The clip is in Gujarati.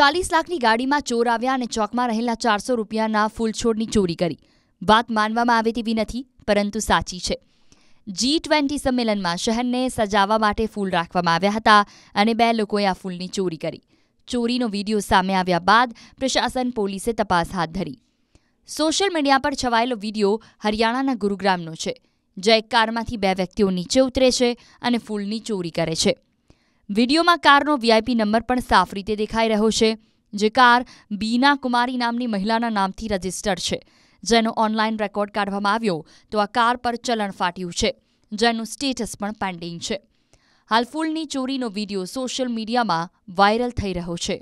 ચાલીસ લાખની ગાડીમાં ચોર આવ્યા અને ચોકમાં રહેલા ચારસો રૂપિયાના ફૂલછોડની ચોરી કરી વાત માનવામાં આવે તેવી નથી પરંતુ સાચી છે જી ટ્વેન્ટી સંમેલનમાં શહેરને સજાવવા માટે ફૂલ રાખવામાં આવ્યા હતા અને બે લોકોએ આ ફૂલની ચોરી કરી ચોરીનો વિડીયો સામે આવ્યા બાદ પ્રશાસન પોલીસે તપાસ હાથ ધરી સોશિયલ મીડિયા પર છવાયેલો વિડીયો હરિયાણાના ગુરુગ્રામનો છે જે એક કારમાંથી બે વ્યક્તિઓ નીચે ઉતરે છે અને ફૂલની ચોરી કરે છે વિડીયોમાં કારનો વીઆઈપી નંબર પણ સાફ રીતે દેખાઈ રહ્યો છે જે કાર બીના કુમારી નામની મહિલાના નામથી રજીસ્ટર્ડ છે જેનો ઓનલાઈન રેકોર્ડ કાઢવામાં આવ્યો તો આ કાર પર ચલણ ફાટ્યું છે જેનું સ્ટેટસ પણ પેન્ડિંગ છે હાલ ફૂલની ચોરીનો વિડીયો સોશિયલ મીડિયામાં વાયરલ થઈ રહ્યો છે